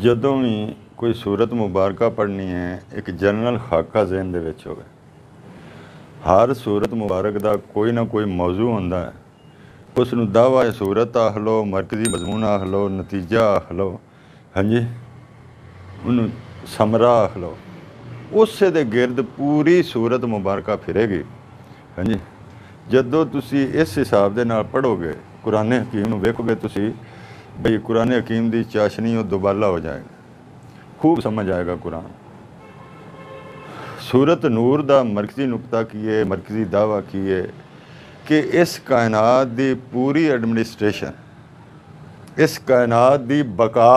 ਜਦੋਂ ਵੀ ਕੋਈ ਸੂਰਤ ਮੁਬਾਰਕਾ ਪੜ੍ਹਨੀ ਹੈ ਇੱਕ ਜਨਰਲ ਖਾਕਾ ਜ਼ਿਹਨ ਦੇ ਵਿੱਚ ਹੋਵੇ ਹਰ ਸੂਰਤ ਮੁਬਾਰਕ ਦਾ ਕੋਈ ਨਾ ਕੋਈ ਮੌਜੂ ਹੁੰਦਾ ਹੈ ਉਸ ਨੂੰ ਦਾਵਾ ਹੈ ਸੂਰਤ ਆਖ ਮਰਕਜ਼ੀ ਮਜ਼ਮੂਨ ਆਖ ਨਤੀਜਾ ਆਖ ਹਾਂਜੀ ਉਹਨੂੰ ਸਮਰਾ ਆਖ ਉਸੇ ਦੇ ਗਿਰਦ ਪੂਰੀ ਸੂਰਤ ਮੁਬਾਰਕਾ ਫਿਰੇਗੀ ਹਾਂਜੀ ਜਦੋਂ ਤੁਸੀਂ ਇਸ ਹਿਸਾਬ ਦੇ ਨਾਲ ਪੜੋਗੇ ਕੁਰਾਨੇ ਹਕੀਮ ਨੂੰ ਵੇਖੋਗੇ ਤੁਸੀਂ भाई ਕੁਰਾਨ ਹਕੀਮ ਦੀ ਚਾਸ਼ਨੀ ਉਹ ਦੁਬਾਲਾ ਹੋ ਜਾਏਗਾ ਖੂਬ ਸਮਝ ਆਏਗਾ ਕੁਰਾਨ ਸੂਰਤ ਨੂਰ ਦਾ ਮਰਕਜ਼ੀ ਨੁਕਤਾ ਕੀ ਹੈ ਮਰਕਜ਼ੀ ਦਾਵਾ ਕੀ ਹੈ ਕਿ ਇਸ ਕਾਇਨਾਤ ਦੀ ਪੂਰੀ ਐਡਮਿਨਿਸਟ੍ਰੇਸ਼ਨ ਇਸ ਕਾਇਨਾਤ ਦੀ ਬਕਾ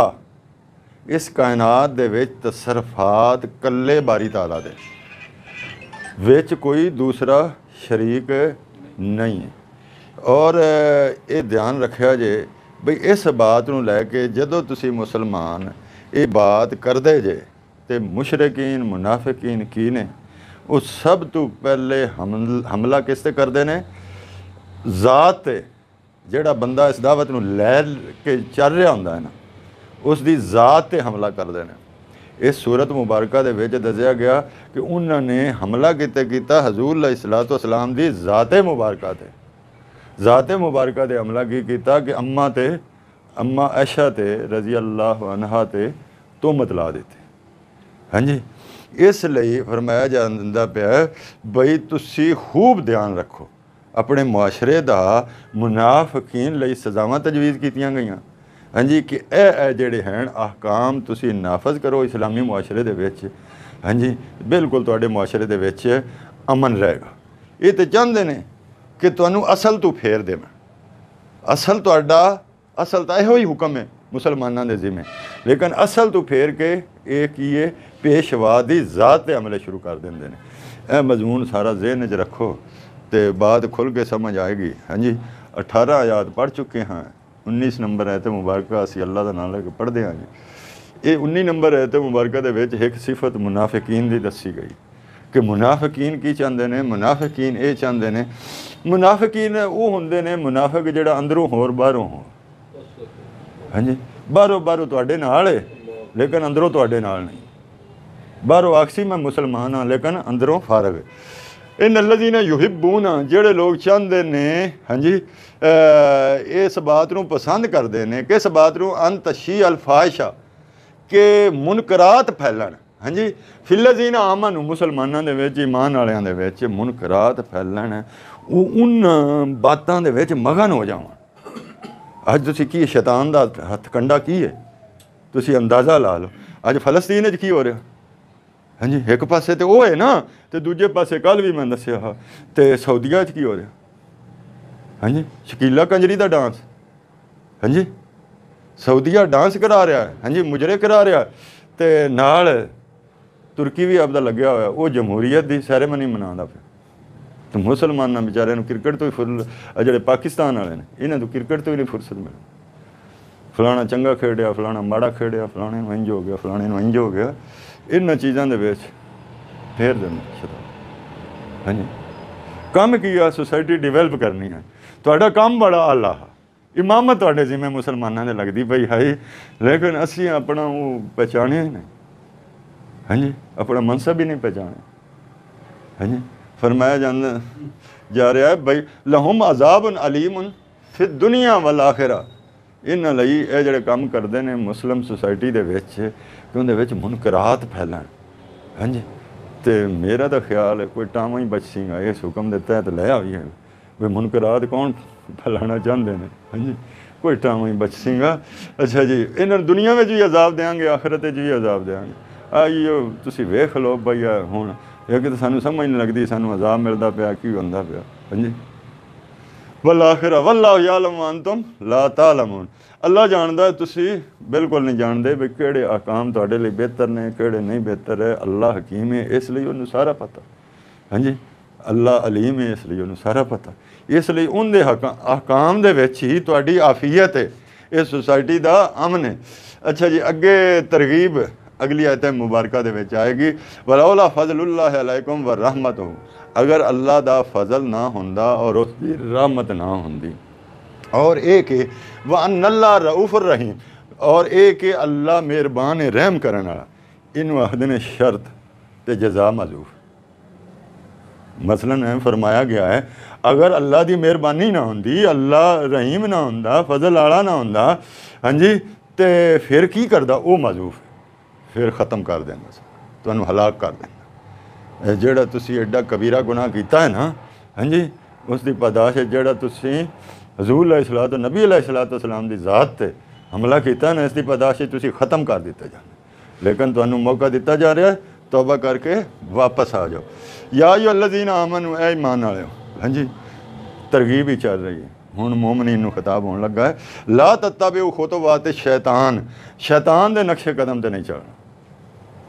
ਇਸ ਕਾਇਨਾਤ ਦੇ ਵਿੱਚ ਤਸਰਫਾਤ ਕੱਲੇ ਬਾਰੀ ਤਾਲਾ ਦੇ ਵਿੱਚ ਕੋਈ ਦੂਸਰਾ ਸ਼ਰੀਕ ਨਹੀਂ ਹੈ ਔਰ ਇਹ ਧਿਆਨ ਰੱਖਿਆ ਜੇ ਬਈ ਇਸ ਬਾਤ ਨੂੰ ਲੈ ਕੇ ਜਦੋਂ ਤੁਸੀਂ ਮੁਸਲਮਾਨ ਇਹ ਬਾਤ ਕਰਦੇ ਜੇ ਤੇ ਮੁਸ਼ਰਕੀਨ ਮੁਨਾਫਿਕੀਨ ਕੀ ਨੇ ਉਹ ਸਭ ਤੋਂ ਪਹਿਲੇ ਹਮਲਾ ਕਿਸ ਤੇ ਕਰਦੇ ਨੇ ਜ਼ਾਤ ਤੇ ਜਿਹੜਾ ਬੰਦਾ ਇਸ ਦਾਵਤ ਨੂੰ ਲੈ ਕੇ ਚੱਲ ਰਿਹਾ ਹੁੰਦਾ ਹੈ ਨਾ ਉਸ ਦੀ ਜ਼ਾਤ ਤੇ ਹਮਲਾ ਕਰਦੇ ਨੇ ਇਸ ਸੂਰਤ ਮੁਬਾਰਕਾ ਦੇ ਵਿੱਚ ਦੱਸਿਆ ਗਿਆ ਕਿ ਉਹਨਾਂ ਨੇ ਹਮਲਾ ਕਿਤੇ ਕੀਤਾ ਹਜ਼ੂਰ ਅਲੈਹਿਸਲਾਤੁ ਵਸਲਾਮ ਦੀ ਜ਼ਾਤ ਮੁਬਾਰਕਾ ਤੇ ਜ਼ਾਤ ਮੁਬਾਰਕਾ ਦੇ ਅਮਲਾ ਕੀ ਕੀਤਾ ਕਿ ਅੰਮਾ ਤੇ ਅੰਮਾ ਐਸ਼ਾ ਤੇ ਰਜ਼ੀ ਅੱਲਾਹ ਅਨਹਾ ਤੇ ਤੁਮਤ ਲਾ ਦਿੱਤੀ ਹਾਂਜੀ ਇਸ ਲਈ ਫਰਮਾਇਆ ਜਾਂਦਾ ਪਿਆ ਬਈ ਤੁਸੀਂ ਖੂਬ ਧਿਆਨ ਰੱਖੋ ਆਪਣੇ ਮੁਆਸ਼ਰੇ ਦਾ ਮੁਨਾਫਕੀਨ ਲਈ ਸਜ਼ਾਵਾਂ ਤਜਵੀਜ਼ ਕੀਤੀਆਂ ਗਈਆਂ ਹਾਂਜੀ ਕਿ ਇਹ ਇਹ ਜਿਹੜੇ ਹਨ ਅਹਕਾਮ ਤੁਸੀਂ ਨਾਫਜ਼ ਕਰੋ ਇਸਲਾਮੀ ਮੁਆਸ਼ਰੇ ਦੇ ਵਿੱਚ ਹਾਂਜੀ ਬਿਲਕੁਲ ਤੁਹਾਡੇ ਮੁਆਸ਼ਰੇ ਦੇ ਵਿੱਚ ਅਮਨ ਰਹੇਗਾ ਇਹ ਤੇ ਚਾਹੁੰਦੇ ਨੇ ਕਿ ਤੁਹਾਨੂੰ ਅਸਲ ਤੋਂ ਫੇਰ ਦੇਵਾਂ ਅਸਲ ਤੁਹਾਡਾ ਅਸਲ ਤਾਂ ਇਹੋ ਹੀ ਹੁਕਮ ਹੈ ਮੁਸਲਮਾਨਾਂ ਦੇ ਜ਼ਿੰਮੇ ਲੇਕਿਨ ਅਸਲ ਤੋਂ ਫੇਰ ਕੇ ਇਹ ਕੀ ਹੈ ਪੇਸ਼ਵਾ ਦੀ ਜ਼ਾਤ ਤੇ ਅਮਲੇ ਸ਼ੁਰੂ ਕਰ ਦਿੰਦੇ ਨੇ ਇਹ ਮਜ਼ਮੂਨ ਸਾਰਾ ਜ਼ਿਹਨ 'ਚ ਰੱਖੋ ਤੇ ਬਾਤ ਖੁੱਲ ਕੇ ਸਮਝ ਆਏਗੀ ਹਾਂਜੀ 18 ਆਇਤ ਪੜ ਚੁੱਕੇ ਹਾਂ 19 ਨੰਬਰ ਹੈ ਤੇ ਮੁਬਾਰਕਾ ਅਸੀਂ ਅੱਲਾ ਦਾ ਨਾਮ ਲੈ ਕੇ ਪੜਦੇ ਹਾਂ ਜੀ ਇਹ 19 ਨੰਬਰ ਹੈ ਤੇ ਮੁਬਾਰਕਾ ਦੇ ਵਿੱਚ ਇੱਕ ਸਿਫਤ ਮੁਨਾਫਿਕੀਨ ਦੀ ਦੱਸੀ ਗਈ ਕਿ ਮੁਨਾਫਕੀਨ ਕੀ ਚਾਹੁੰਦੇ ਨੇ ਮੁਨਾਫਕੀਨ ਇਹ ਚਾਹੁੰਦੇ ਨੇ ਮੁਨਾਫਕੀਨ ਉਹ ਹੁੰਦੇ ਨੇ ਮੁਨਾਫਕ ਜਿਹੜਾ ਅੰਦਰੋਂ ਹੋਰ ਬਾਹਰੋਂ ਹੋ ਹਾਂਜੀ ਬਾਹਰੋਂ ਬਾਹਰੋਂ ਤੁਹਾਡੇ ਨਾਲ ਹੈ ਲੇਕਿਨ ਅੰਦਰੋਂ ਤੁਹਾਡੇ ਨਾਲ ਨਹੀਂ ਬਾਹਰੋਂ ਆਖਸੀ ਮੈਂ ਮੁਸਲਮਾਨ ਹਾਂ ਲੇਕਿਨ ਅੰਦਰੋਂ ਫਾਰਗ ਹੈ इन लजीना युहिबूना ਜਿਹੜੇ ਲੋਕ ਚਾਹੁੰਦੇ ਨੇ ਹਾਂਜੀ ਇਸ ਬਾਤ ਨੂੰ ਪਸੰਦ ਕਰਦੇ ਨੇ ਕਿਸ ਬਾਤ ਨੂੰ ਅਨ ਤਸ਼ੀ ਅਲ ਫਾਇਸ਼ਾ ਕਿ ਮੁਨਕਰਾਤ ਫੈਲਣ ਹਾਂਜੀ ਫਿਲਜ਼ੀਨ ਆਮਨ ਮੁਸਲਮਾਨਾਂ ਦੇ ਵਿੱਚ ਇਮਾਨ ਵਾਲਿਆਂ ਦੇ ਵਿੱਚ ਮੁਨਕਰਾਤ ਫੈਲਣ ਉਹ ਉਹਨਾਂ ਬਾਤਾਂ ਦੇ ਵਿੱਚ ਮਗਨ ਹੋ ਜਾਵਾਂ ਅੱਜ ਤੁਸੀਂ ਕੀ ਸ਼ੈਤਾਨ ਦਾ ਹੱਥ ਕੰਡਾ ਕੀ ਹੈ ਤੁਸੀਂ ਅੰਦਾਜ਼ਾ ਲਾ ਲਓ ਅੱਜ ਫਲਸਤੀਨ ਵਿੱਚ ਕੀ ਹੋ ਰਿਹਾ ਹਾਂਜੀ ਇੱਕ ਪਾਸੇ ਤੇ ਉਹ ਹੈ ਨਾ ਤੇ ਦੂਜੇ ਪਾਸੇ ਕੱਲ ਵੀ ਮੈਂ ਦੱਸਿਆ ਤੇ ਸਾਊਦੀਆ ਵਿੱਚ ਕੀ ਹੋ ਰਿਹਾ ਹਾਂਜੀ ਸ਼ਕੀਲਾ ਕੰਜਰੀ ਦਾ ਡਾਂਸ ਹਾਂਜੀ ਸਾਊਦੀਆ ਡਾਂਸ ਕਰਾ ਰਿਹਾ ਹੈ ਹਾਂਜੀ ਮੁਜਰੇ ਕਰਾ ਰਿਹਾ ਤੇ ਨਾਲ ਤੁਰਕੀ ਵੀ ਆਪਦਾ ਲੱਗਿਆ ਹੋਇਆ ਉਹ ਜਮਹੂਰੀਅਤ ਦੀ ਸੈਰੇਮਨੀ ਮਨਾਉਂਦਾ ਫਿਰ ਤੇ ਮੁਸਲਮਾਨ ਨਾ ਵਿਚਾਰੇ ਨੂੰ ਕ੍ਰਿਕਟ ਤੋਂ ਹੀ ਫੁਰਲ ਜਿਹੜੇ ਪਾਕਿਸਤਾਨ ਵਾਲੇ ਨੇ ਇਹਨਾਂ ਨੂੰ ਕ੍ਰਿਕਟ ਤੋਂ ਹੀ ਨਹੀਂ ਫੁਰਸਤ ਮਿਲੀ ਫਲਾਣਾ ਚੰਗਾ ਖੇਡਿਆ ਫਲਾਣਾ ਮਾੜਾ ਖੇਡਿਆ ਫਲਾਣੇ ਨੂੰ ਇੰਜ ਹੋ ਗਿਆ ਫਲਾਣੇ ਨੂੰ ਇੰਜ ਹੋ ਗਿਆ ਇਹਨਾਂ ਚੀਜ਼ਾਂ ਦੇ ਵਿੱਚ ਫੇਰ ਦਿੰਦੇ ਸ਼ਰਾਬ ਹਾਂਜੀ ਕੰਮ ਕੀ ਆ ਸੋਸਾਇਟੀ ਡਿਵੈਲਪ ਕਰਨੀ ਹੈ ਤੁਹਾਡਾ ਕੰਮ ਬੜਾ ਆਲਾ ਹੈ ਇਮਾਮਤ ਤੁਹਾਡੇ ਜਿਵੇਂ ਮੁਸਲਮਾਨਾਂ ਦੇ ਲੱਗਦੀ ਪਈ ਹੈ ਲੇਕਿਨ ਅਸੀਂ ਆਪਣਾ ਉਹ ਪਛਾਣਿਆ ਹੀ ਨਹੀਂ हाँ जी अपना मनसब भी नहीं पहचाने हाँ जी फरमाया जाना जा रहा है भाई लहुम अजाब उन अलीम उन फिर दुनिया वाल आखिरा ਇਹਨਾਂ ਲਈ ਇਹ ਜਿਹੜੇ ਕੰਮ ਕਰਦੇ ਨੇ ਮੁਸਲਮ ਸੁਸਾਇਟੀ ਦੇ ਵਿੱਚ ਕਿ ਉਹਦੇ ਵਿੱਚ ਮੁਨਕਰਾਤ ਫੈਲਣ ਹਾਂਜੀ ਤੇ ਮੇਰਾ ਤਾਂ ਖਿਆਲ ਹੈ ਕੋਈ ਟਾਵਾਂ ਹੀ ਬਚਸੀਗਾ ਇਸ ਹੁਕਮ ਦੇ ਤਹਿਤ ਲੈ ਆਈ ਹੈ ਵੀ ਮੁਨਕਰਾਤ ਕੌਣ ਫੈਲਾਣਾ ਚਾਹੁੰਦੇ ਨੇ ਹਾਂਜੀ ਕੋਈ ਟਾਵਾਂ ਹੀ ਬਚਸੀਗਾ ਅੱਛਾ ਜੀ ਇਹਨਾਂ ਦੁਨੀਆ ਵਿੱਚ ਵੀ ਅਜ਼ਾਬ ਦੇਾਂਗੇ ਆਖਰਤ ਵਿੱਚ ਵੀ ਅਜ਼ਾਬ ਦੇਾਂਗੇ ਆਈ ਤੁਸੀਂ ਵੇਖ ਲਓ ਭਈਆ ਹੁਣ ਇਹ ਕਿ ਸਾਨੂੰ ਸਮਝ ਨਹੀਂ ਲੱਗਦੀ ਸਾਨੂੰ ਅਜ਼ਾਬ ਮਿਲਦਾ ਪਿਆ ਕੀ ਹੁੰਦਾ ਪਿਆ ਹਾਂਜੀ ਵਲਾਖਿਰ ਵੱਲਾ ਯਾਲਮ ਅੰਤਮ ਲਾ ਤਾਲਮੂਨ ਅੱਲਾ ਜਾਣਦਾ ਤੁਸੀਂ ਬਿਲਕੁਲ ਨਹੀਂ ਜਾਣਦੇ ਵੀ ਕਿਹੜੇ ਆਕਾਮ ਤੁਹਾਡੇ ਲਈ ਬਿਹਤਰ ਨੇ ਕਿਹੜੇ ਨਹੀਂ ਬਿਹਤਰ ਹੈ ਅੱਲਾ ਹਕੀਮ ਹੈ ਇਸ ਲਈ ਉਹਨੂੰ ਸਾਰਾ ਪਤਾ ਹਾਂਜੀ ਅੱਲਾ ਅਲੀਮ ਹੈ ਇਸ ਲਈ ਉਹਨੂੰ ਸਾਰਾ ਪਤਾ ਇਸ ਲਈ ਉਹਦੇ ਆਕਾਮ ਦੇ ਵਿੱਚ ਹੀ ਤੁਹਾਡੀ ਆਫੀਅਤ ਹੈ ਇਸ ਸੁਸਾਇਟੀ ਦਾ ਅਮਨ ਹੈ ਅੱਛਾ ਜੀ ਅੱਗੇ ਤਰਗੀਬ अगली आयत मुबारक आएगी वाला फजलकुम व रहमत हो अगर अल्लाह का फजल ना हों और उसकी रहमत ना होंगी और एक व अन्ला रऊफर रहीम और एक अल्लाह मेहरबान रहम करने करना इन वहद ने शर्त तो जजा मजूफ मसलन फरमाया गया है अगर अल्लाह की मेहरबानी ना होंगी अल्लाह रहीम ना हों फजल आला ना हों हाँ जी तो फिर की करता वह मजूफ है ਫਿਰ ਖਤਮ ਕਰ ਦੇਣਾ ਤੁਹਾਨੂੰ ਹਲਾਕ ਕਰ ਦੇਣਾ ਜਿਹੜਾ ਤੁਸੀਂ ਐਡਾ ਕਬੀਰਾ ਗੁਨਾਹ ਕੀਤਾ ਹੈ ਨਾ ਹਾਂਜੀ ਉਸ ਦੀ ਪਦਾਸ਼ ਹੈ ਜਿਹੜਾ ਤੁਸੀਂ ਹਜ਼ੂਰ ਅਲੈਹ ਸਲਾਤੁ ਨਬੀ ਅਲੈਹ ਸਲਾਤੁ ਸਲਾਮ ਦੀ ਜ਼ਾਤ ਤੇ ਹਮਲਾ ਕੀਤਾ ਨਾ ਇਸ ਦੀ ਪਦਾਸ਼ ਤੁਸੀਂ ਖਤਮ ਕਰ ਦਿੱਤਾ ਜਾਣਾ ਲੇਕਿਨ ਤੁਹਾਨੂੰ ਮੌਕਾ ਦਿੱਤਾ ਜਾ ਰਿਹਾ ਤੌਬਾ ਕਰਕੇ ਵਾਪਸ ਆ ਜਾਓ ਯਾ ਯੂ ਅਲਜ਼ੀਨ ਆਮਨੂ ਐ ਇਮਾਨ ਵਾਲਿਓ ਹਾਂਜੀ ਤਰਗੀਬ ਹੀ ਚੱਲ ਰਹੀ ਹੈ ਹੁਣ ਮੂਮਨੀਨ ਨੂੰ ਖਿਤਾਬ ਹੋਣ ਲੱਗਾ ਹੈ ਲਾ ਤੱਤਾ ਬੇ ਉਹ ਖੁਤਵਾਤ ਸ਼ੈਤਾਨ ਸ਼ੈਤਾਨ ਦੇ ਨਕਸ਼ੇ ਕਦਮ ਤੇ ਨਹੀਂ ਚੱਲਣਾ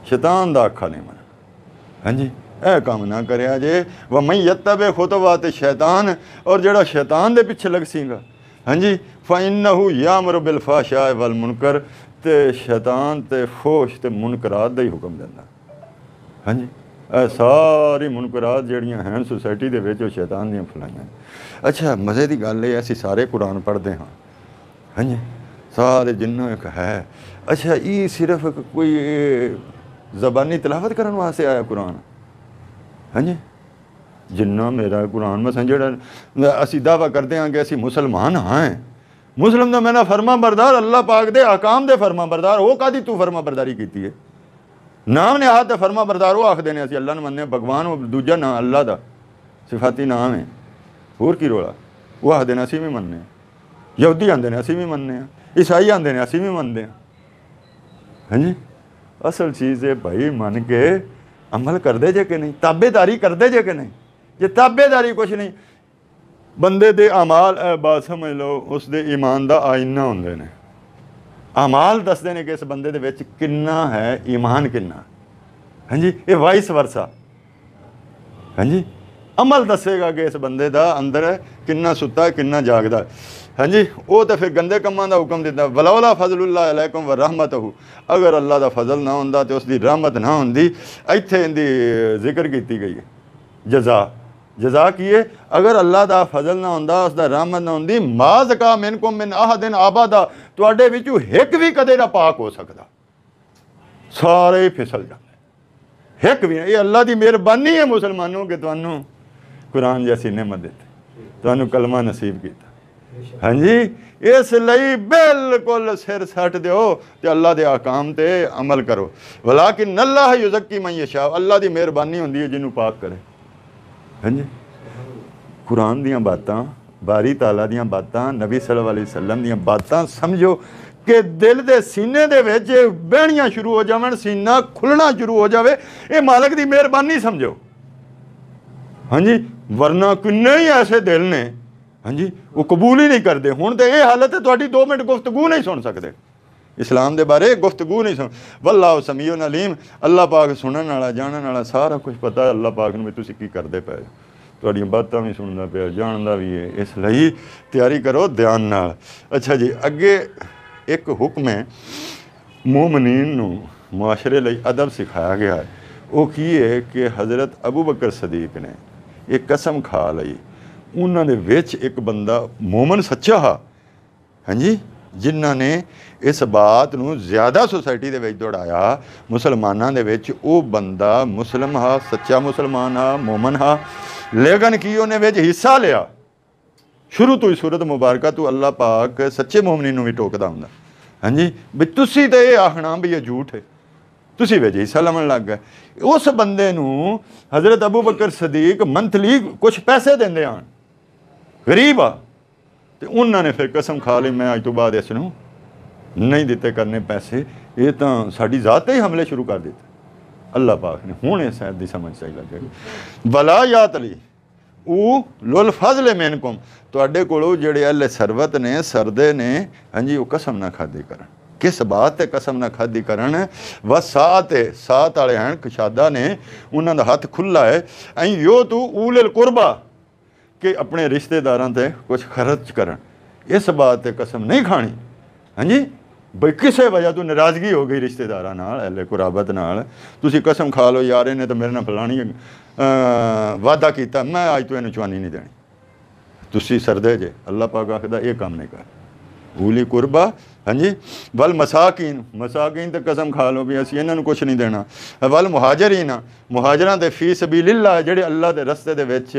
ਸ਼ੈਤਾਨ ਦਾ ਅੱਖਾ ਨਹੀਂ ਮੰਨਣਾ ਹਾਂਜੀ ਇਹ ਕੰਮ ਨਾ ਕਰਿਆ ਜੇ ਵਾ ਮੈਂ ਯਤਬੇ ਖੁਤਵਾਤ ਸ਼ੈਤਾਨ ਔਰ ਜਿਹੜਾ ਸ਼ੈਤਾਨ ਦੇ ਪਿੱਛੇ ਲੱਗ ਸੀਗਾ ਹਾਂਜੀ ਫਾਇਨਹੁ ਯਾਮਰ ਬਿਲ ਫਾਸ਼ਾ ਵਲ ਮੁਨਕਰ ਤੇ ਸ਼ੈਤਾਨ ਤੇ ਫੋਸ਼ ਤੇ ਮੁਨਕਰਾਤ ਦਾ ਹੀ ਹੁਕਮ ਦਿੰਦਾ ਹਾਂਜੀ ਇਹ ਸਾਰੀ ਮੁਨਕਰਾਤ ਜਿਹੜੀਆਂ ਹਨ ਸੁਸਾਇਟੀ ਦੇ ਵਿੱਚ ਉਹ ਸ਼ੈਤਾਨ ਦੀਆਂ ਫਲਾਈਆਂ ਅੱਛਾ ਮਜ਼ੇ ਦੀ ਗੱਲ ਇਹ ਅਸੀਂ ਸਾਰੇ ਕੁਰਾਨ ਪੜ੍ਹਦੇ ਹਾਂ ਹਾਂਜੀ ਸਾਰੇ ਜਿੰਨਾ ਇੱਕ ਹੈ ਅੱਛਾ ਇਹ ਸਿਰਫ ਕੋਈ ਜ਼ਬਾਨੀ ਤਲਾਵਤ ਕਰਨ ਵਾਸਤੇ ਆਇਆ ਕੁਰਾਨ ਹਾਂਜੀ ਜਿੰਨਾ ਮੇਰਾ ਕੁਰਾਨ ਮਸਾਂ ਜਿਹੜਾ ਅਸੀਂ ਦਾਵਾ ਕਰਦੇ ਹਾਂ ਕਿ ਅਸੀਂ ਮੁਸਲਮਾਨ ਹਾਂ ਮੁਸਲਮ ਦਾ ਮੈਨਾ ਫਰਮਾ ਬਰਦਾਰ ਅੱਲਾਹ ਪਾਕ ਦੇ ਆਕਾਮ ਦੇ ਫਰਮਾ ਬਰਦਾਰ ਉਹ ਕਾਦੀ ਤੂੰ ਫਰਮਾ ਬਰਦਾਰੀ ਕੀਤੀ ਹੈ ਨਾਮ ਨੇ ਆਹ ਤੇ ਫਰਮਾ ਬਰਦਾਰ ਉਹ ਆਖਦੇ ਨੇ ਅਸੀਂ ਅੱਲਾਹ ਨੂੰ ਮੰਨਦੇ ਭਗਵਾਨ ਉਹ ਦੂਜਾ ਨਾਮ ਅੱਲਾਹ ਦਾ ਸਿਫਾਤੀ ਨਾਮ ਹੈ ਹੋਰ ਕੀ ਰੋਲਾ ਉਹ ਆਖਦੇ ਨੇ ਅਸੀਂ ਵੀ ਮੰਨਦੇ ਹਾਂ ਯਹੂਦੀ ਆਂਦੇ ਨੇ ਅਸੀਂ ਵੀ ਮੰਨਦੇ ਹਾਂ ਈਸਾਈ ਆਂਦੇ ਨੇ ਅਸੀਂ ਵੀ ਮੰਨਦੇ ਹਾਂ ਹਾਂਜੀ ਅਸਲ ਚੀਜ਼ ਇਹ ਭਾਈ ਮੰਨ ਕੇ ਅਮਲ ਕਰਦੇ ਜੇ ਕਿ ਨਹੀਂ ਤਾਬੇਦਾਰੀ ਕਰਦੇ ਜੇ ਕਿ ਨਹੀਂ ਜੇ ਤਾਬੇਦਾਰੀ ਕੁਝ ਨਹੀਂ ਬੰਦੇ ਦੇ ਅਮਾਲ ਬਾ ਸਮਝ ਲਓ ਉਸ ਦੇ ਈਮਾਨ ਦਾ ਆਇਨਾ ਹੁੰਦੇ ਨੇ ਅਮਾਲ ਦੱਸਦੇ ਨੇ ਕਿ ਇਸ ਬੰਦੇ ਦੇ ਵਿੱਚ ਕਿੰਨਾ ਹੈ ਈਮਾਨ ਕਿੰਨਾ ਹਾਂਜੀ ਇਹ ਵਾਈਸ ਵਰਸਾ ਹਾਂਜੀ ਅਮਲ ਦੱਸੇਗਾ ਕਿ ਇਸ ਬੰਦੇ ਦਾ ਅੰਦਰ कि सुता कि जागता हाँ जी वह तो फिर गंदे कामों का हुक्म दिता वलौला फजल उलाकुम व रहमत हो अगर अल्लाह का फजल ना हों तो उसकी रहमत ना होंगी इतने इनकी जिक्र की गई है जजा जजा की है अगर अल्लाह का फजल ना हों उसका रहमत ना होंगी माज का मेन को मेन आह दिन आबादा थोड़े तो बिचू एक भी कदे ना पाक हो सकता सारे फिसल जाते एक भी ये अल्लाह की मेहरबानी है मुसलमानों के तहू कुरान जैसी नेमत दी ਤੁਹਾਨੂੰ ਕਲਮਾ ਨਸੀਬ ਕੀਤਾ ਹਾਂਜੀ ਇਸ ਲਈ ਬਿਲਕੁਲ ਸਿਰ ਸੱਟ ਦਿਓ ਤੇ ਅੱਲਾ ਦੇ ਆਕਾਮ ਤੇ ਅਮਲ ਕਰੋ ਵਲਾਕਿਨ ਅੱਲਾਹ ਯੁਜ਼ਕੀ ਮਨ ਯਸ਼ਾ ਅੱਲਾ ਦੀ ਮਿਹਰਬਾਨੀ ਹੁੰਦੀ ਹੈ ਜਿਹਨੂੰ ਪਾਕ ਕਰੇ ਹਾਂਜੀ ਕੁਰਾਨ ਦੀਆਂ ਬਾਤਾਂ ਬਾਰੀ ਤਾਲਾ ਦੀਆਂ ਬਾਤਾਂ ਨਬੀ ਸੱਲੱਲਾਹੁ ਅਲੈहि ਵਸੱਲਮ ਦੀਆਂ ਬਾਤਾਂ ਸਮਝੋ ਕਿ ਦਿਲ ਦੇ ਸੀਨੇ ਦੇ ਵਿੱਚ ਬਹਿਣੀਆਂ ਸ਼ੁਰੂ ਹੋ ਜਾਵਣ ਸੀਨਾ ਖੁੱਲਣਾ ਸ਼ੁਰੂ ਹੋ ਜਾਵੇ ਇਹ ਮਾਲਕ ਦੀ ਮਿਹਰਬਾਨੀ ਸਮਝੋ ਹਾਂਜੀ ਵਰਨਾ ਕਿੰਨੇ ਹੀ ਐਸੇ ਦਿਲ ਨੇ ਹਾਂਜੀ ਉਹ ਕਬੂਲ ਹੀ ਨਹੀਂ ਕਰਦੇ ਹੁਣ ਤੇ ਇਹ ਹਾਲਤ ਹੈ ਤੁਹਾਡੀ 2 ਮਿੰਟ ਗੁਫ਼ਤਗੂ ਨਹੀਂ ਸੁਣ ਸਕਦੇ ਇਸਲਾਮ ਦੇ ਬਾਰੇ ਗੁਫ਼ਤਗੂ ਨਹੀਂ ਸੁਣ ਵੱਲਾਹ ਸਮੀਉ ਨਲੀਮ ਅੱਲਾਹ ਪਾਕ ਸੁਣਨ ਵਾਲਾ ਜਾਣਨ ਵਾਲਾ ਸਾਰਾ ਕੁਝ ਪਤਾ ਹੈ ਅੱਲਾਹ ਪਾਕ ਨੂੰ ਵੀ ਤੁਸੀਂ ਕੀ ਕਰਦੇ ਪਏ ਤੁਹਾਡੀਆਂ ਬਾਤਾਂ ਵੀ ਸੁਣਨਾ ਪਿਆ ਜਾਣਦਾ ਵੀ ਹੈ ਇਸ ਲਈ ਤਿਆਰੀ ਕਰੋ ਧਿਆਨ ਨਾਲ ਅੱਛਾ ਜੀ ਅੱਗੇ ਇੱਕ ਹੁਕਮ ਹੈ ਮੂਮਨਿਨ ਨੂੰ ਮੁਆਸ਼ਰੇ ਲਈ ਅਦਬ ਸਿਖਾਇਆ ਗਿਆ ਹੈ ਉਹ ਕੀ ਹੈ ਕਿ ਹਜ਼ਰਤ ਅਬੂ ਬਕਰ ਸਦੀਕ ਨੇ ਇਹ ਕਸਮ ਖਾ ਲਈ ਉਹਨਾਂ ਦੇ ਵਿੱਚ ਇੱਕ ਬੰਦਾ ਮੂਮਨ ਸੱਚਾ ਹਾ ਹਾਂਜੀ ਜਿਨ੍ਹਾਂ ਨੇ ਇਸ ਬਾਤ ਨੂੰ ਜ਼ਿਆਦਾ ਸੋਸਾਇਟੀ ਦੇ ਵਿੱਚ ਦੌੜਾਇਆ ਮੁਸਲਮਾਨਾਂ ਦੇ ਵਿੱਚ ਉਹ ਬੰਦਾ ਮੁਸਲਮ ਹਾ ਸੱਚਾ ਮੁਸਲਮਾਨ ਹਾ ਮੂਮਨ ਹਾ ਲੇਕਿਨ ਕੀ ਉਹਨੇ ਵਿੱਚ ਹਿੱਸਾ ਲਿਆ ਸ਼ੁਰੂ ਤੋਂ ਹੀ ਸੂਰਤ ਮੁਬਾਰਕਾ ਤੋਂ ਅੱਲਾਹ ਪਾਕ ਸੱਚੇ ਮੂਮਨੀ ਨੂੰ ਵੀ ਟੋਕਦਾ ਹੁੰਦਾ ਹਾਂਜੀ ਵੀ ਤੁਸੀਂ ਤਾਂ ਇਹ ਆਖਣਾ ਵੀ ਇਹ ਝੂਠ ਹੈ ਤੁਸੀਂ ਵੇਜੀ ਸਲਮਣ ਲੱਗ ਗਏ ਉਸ ਬੰਦੇ ਨੂੰ ਹਜ਼ਰਤ ਅਬੂ ਬਕਰ ਸਦੀਕ ਮੰਥਲੀ ਕੁਝ ਪੈਸੇ ਦਿੰਦੇ ਆਣ ਗਰੀਬ ਆ ਤੇ ਉਹਨਾਂ ਨੇ ਫਿਰ ਕਸਮ ਖਾ ਲਈ ਮੈਂ ਅੱਜ ਤੋਂ ਬਾਅਦ ਇਸ ਨੂੰ ਨਹੀਂ ਦਿੱਤੇ ਕਰਨੇ ਪੈਸੇ ਇਹ ਤਾਂ ਸਾਡੀ ਜ਼ਾਤ ਤੇ ਹੀ ਹਮਲੇ ਸ਼ੁਰੂ ਕਰ ਦਿੱਤੇ ਅੱਲਾ ਪਾਕ ਨੇ ਹੁਣ ਇਸ ਐਤ ਦੀ ਸਮਝ ਚਾਹੀ ਲੱਗੇ ਵਲਾ ਯਾਤ ਲਈ ਉਹ ਲੁਲ ਫਜ਼ਲ ਮੈਨਕਮ ਤੁਹਾਡੇ ਕੋਲੋਂ ਜਿਹੜੇ ਅੱਲੇ ਸਰਵਤ ਨੇ ਸਰਦੇ ਨੇ ਹਾਂਜੀ ਉਹ ਕਸਮ ਨਾ ਖਾਦੇ ਕਰਨ ਕਿਸ ਬਾਤ ਤੇ ਕਸਮ ਨਾ ਖਾਦੀ ਕਰਨ ਵ ਸਾਤ ਸਾਤ ਵਾਲੇ ਹਨ ਕਸ਼ਾਦਾ ਨੇ ਉਹਨਾਂ ਦਾ ਹੱਥ ਖੁੱਲਾ ਹੈ ਐਂ ਯੋ ਤੂੰ ਊਲਲ ਕੁਰਬਾ ਕਿ ਆਪਣੇ ਰਿਸ਼ਤੇਦਾਰਾਂ ਤੇ ਕੁਝ ਖਰਚ ਕਰਨ ਇਸ ਬਾਤ ਤੇ ਕਸਮ ਨਹੀਂ ਖਾਣੀ ਹਾਂਜੀ ਬਈ ਕਿਸੇ ਵਜ੍ਹਾ ਤੋਂ ਨਾਰਾਜ਼ਗੀ ਹੋ ਗਈ ਰਿਸ਼ਤੇਦਾਰਾਂ ਨਾਲ ਐਲੇ ਕੁਰਾਬਤ ਨਾਲ ਤੁਸੀਂ ਕਸਮ ਖਾ ਲਓ ਯਾਰ ਇਹਨੇ ਤਾਂ ਮੇਰੇ ਨਾਲ ਫਲਾਣੀ ਵਾਅਦਾ ਕੀਤਾ ਮੈਂ ਅੱਜ ਤੋਂ ਇਹਨੂੰ ਚਵਾਨੀ ਨਹੀਂ ਦੇਣੀ ਤੁਸੀਂ ਸਰਦੇ ਜੇ ਅੱਲਾਹ ਪਾਕ ਆਖਦਾ ਇਹ ਕੰਮ ਨਹੀਂ ਕਰ ਗੂਲੀ ਕੁਰਬਾ ਹਾਂਜੀ ਵਲ ਮਸਾਕੀਨ ਮਸਾਕੀਨ ਤੇ ਕਸਮ ਖਾ ਲਓ ਵੀ ਅਸੀਂ ਇਹਨਾਂ ਨੂੰ ਕੁਝ ਨਹੀਂ ਦੇਣਾ ਵਲ ਮੁਹਾਜਰੀਨ ਮੁਹਾਜਰਾਂ ਦੇ ਫੀ ਸਬੀਲਿਲlah ਜਿਹੜੇ ਅੱਲਾ ਦੇ ਰਸਤੇ ਦੇ ਵਿੱਚ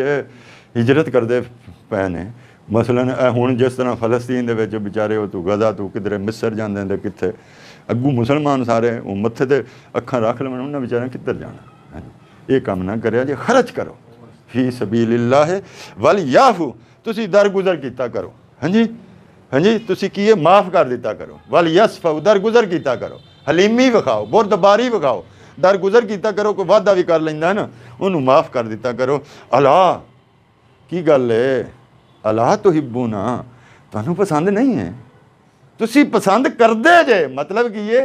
ਹਿਜਰਤ ਕਰਦੇ ਪਏ ਨੇ ਮਸਲਨ ਹੁਣ ਜਿਸ ਤਰ੍ਹਾਂ ਫਲਸਤੀਨ ਦੇ ਵਿੱਚ ਵਿਚਾਰੇ ਉਹ ਤੂੰ ਗਜ਼ਾ ਤੂੰ ਕਿਧਰੇ ਮਿਸਰ ਜਾਂਦੇ ਨੇ ਕਿੱਥੇ ਅੱਗੂ ਮੁਸਲਮਾਨ ਸਾਰੇ ਉਹ ਮੱਥੇ ਤੇ ਅੱਖਾਂ ਰੱਖ ਲੈਣ ਉਹਨਾਂ ਵਿਚਾਰਿਆਂ ਕਿੱਧਰ ਜਾਣਾ ਇਹ ਕੰਮ ਨਾ ਕਰਿਆ ਜੇ ਖਰਚ ਕਰੋ ਫੀ ਸਬੀਲਿਲlah ਵਲ ਯਾਫੂ ਤੁਸੀਂ ਦਰਗੁਜ਼ਰ ਕੀਤਾ ਕਰੋ ਹਾਂਜੀ हाँ जी तुम की माफ़ कर दिता करो वल यस यसफ दरगुजर किया करो हलीमी विखाओ बुरदबारी विखाओ दरगुजर किया करो कोई वादा भी कर लेना है ना उन्होंने माफ़ कर दिता करो अला की गल है अला तो हिब्बू ना तू पसंद नहीं है तुम पसंद करते जे मतलब की है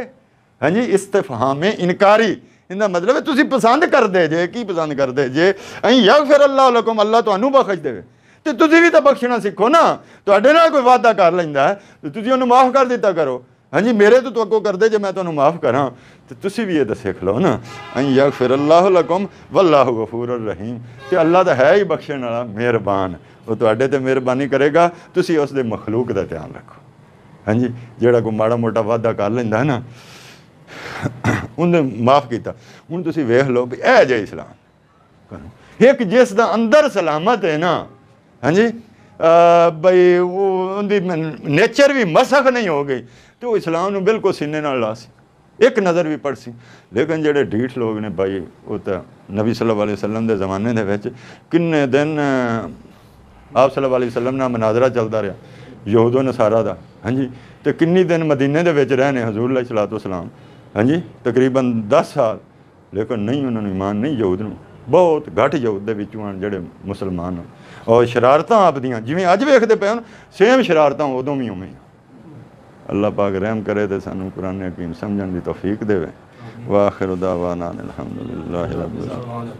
हाँ जी इस्तेफा में इनकारी इनका मतलब है तुम पसंद करते जे की पसंद करते जे अं या फिर अल्लाह हुकुम अल्लाह तू बखश देवे ਤੇ ਤੁਸੀਂ ਵੀ ਤਾਂ ਬਖਸ਼ਣਾ ਸਿੱਖੋ ਨਾ ਤੁਹਾਡੇ ਨਾਲ ਕੋਈ ਵਾਅਦਾ ਕਰ ਲੈਂਦਾ ਤੇ ਤੁਸੀਂ ਉਹਨੂੰ ਮਾਫ ਕਰ ਦਿੱਤਾ ਕਰੋ ਹਾਂਜੀ ਮੇਰੇ ਤੋਂ ਤਵੱਕੋ ਕਰਦੇ ਜੇ ਮੈਂ ਤੁਹਾਨੂੰ ਮਾਫ ਕਰਾਂ ਤੇ ਤੁਸੀਂ ਵੀ ਇਹ ਦੱਸੇ ਖਲੋ ਨਾ ਅਨ ਯਗਫਿਰ ਅੱਲਾਹੁ ਲਕਮ ਵੱਲਾਹੁ ਗਫੂਰੁਰ ਰਹੀਮ ਤੇ ਅੱਲਾ ਤਾਂ ਹੈ ਹੀ ਬਖਸ਼ਣ ਵਾਲਾ ਮਿਹਰਬਾਨ ਉਹ ਤੁਹਾਡੇ ਤੇ ਮਿਹਰਬਾਨੀ ਕਰੇਗਾ ਤੁਸੀਂ ਉਸ ਦੇ ਮਖਲੂਕ ਦਾ ਧਿਆਨ ਰੱਖੋ ਹਾਂਜੀ ਜਿਹੜਾ ਕੋ ਮਾੜਾ ਮੋਟਾ ਵਾਅਦਾ ਕਰ ਲੈਂਦਾ ਨਾ ਉਹਨੇ ਮਾਫ ਕੀਤਾ ਹੁਣ ਤੁਸੀਂ ਵੇਖ ਲਓ ਵੀ ਇਹ ਜੇ ਇਸਲਾਮ ਕਰੋ ਇੱਕ ਜਿਸ ਦਾ ਅੰਦਰ ਸਲਾਮਤ ਹੈ ਨਾ हाँ जी ਬਈ ਉਹ ਉਹਦੀ ਨੇਚਰ ਵੀ ਮਸਖ ਨਹੀਂ ਹੋ ਗਈ ਤੇ ਉਹ ਇਸਲਾਮ ਨੂੰ ਬਿਲਕੁਲ ਸੀਨੇ ਨਾਲ ਲਾ ਸੀ ਇੱਕ ਨਜ਼ਰ ਵੀ ਪੜ ਸੀ ਲੇਕਿਨ ਜਿਹੜੇ ਢੀਠ ਲੋਕ ਨੇ ਭਾਈ ਉਹ ਤਾਂ ਨਬੀ ਸੱਲੱਲਾਹੁ ਅਲੈਹਿ ਵਸੱਲਮ ਦੇ ਜ਼ਮਾਨੇ ਦੇ ਵਿੱਚ ਕਿੰਨੇ ਦਿਨ ਆਪ ਸੱਲੱਲਾਹੁ ਅਲੈਹਿ ਵਸੱਲਮ ਨਾਲ ਮਨਾਜ਼ਰਾ ਚੱਲਦਾ ਰਿਹਾ ਯਹੂਦੋ ਨਸਾਰਾ ਦਾ ਹਾਂਜੀ ਤੇ ਕਿੰਨੀ ਦਿਨ ਮਦੀਨੇ ਦੇ ਵਿੱਚ ਰਹੇ ਨੇ ਹਜ਼ੂਰ ਅੱਲੈਹਿ ਸਲਾਤੁ ਵਸਲਾਮ ਹਾਂਜੀ ਤਕਰੀਬਨ 10 ਸਾਲ ਲੇਕਿਨ ਨਹੀਂ ਉਹਨਾਂ ਨੂੰ ਇਮਾਨ ਨਹੀਂ ਯਹੂਦ ਨੂੰ ਬਹੁਤ ਘੱਟ ਜੋ ਦੇ ਵਿੱਚੋਂ ਹਨ ਜਿਹੜੇ ਮੁਸਲਮਾਨ ਔਰ ਸ਼ਰਾਰਤਾਂ ਆਪਦੀਆਂ ਜਿਵੇਂ ਅੱਜ ਵੇਖਦੇ ਪਏ ਹਨ ਸੇਮ ਸ਼ਰਾਰਤਾਂ ਉਦੋਂ ਵੀ ਉਵੇਂ ਅੱਲਾਹ ਪਾਕ ਰਹਿਮ ਕਰੇ ਤੇ ਸਾਨੂੰ ਕੁਰਾਨ ਹਕੀਮ ਸਮਝਣ ਦੀ ਤੌਫੀਕ ਦੇਵੇ ਵਾਖਿਰ ਦਾਵਾਨਾ ਅਲਹਮਦੁਲਿਲਾਹ ਰੱਬਿਲ ਆਲਮੀਨ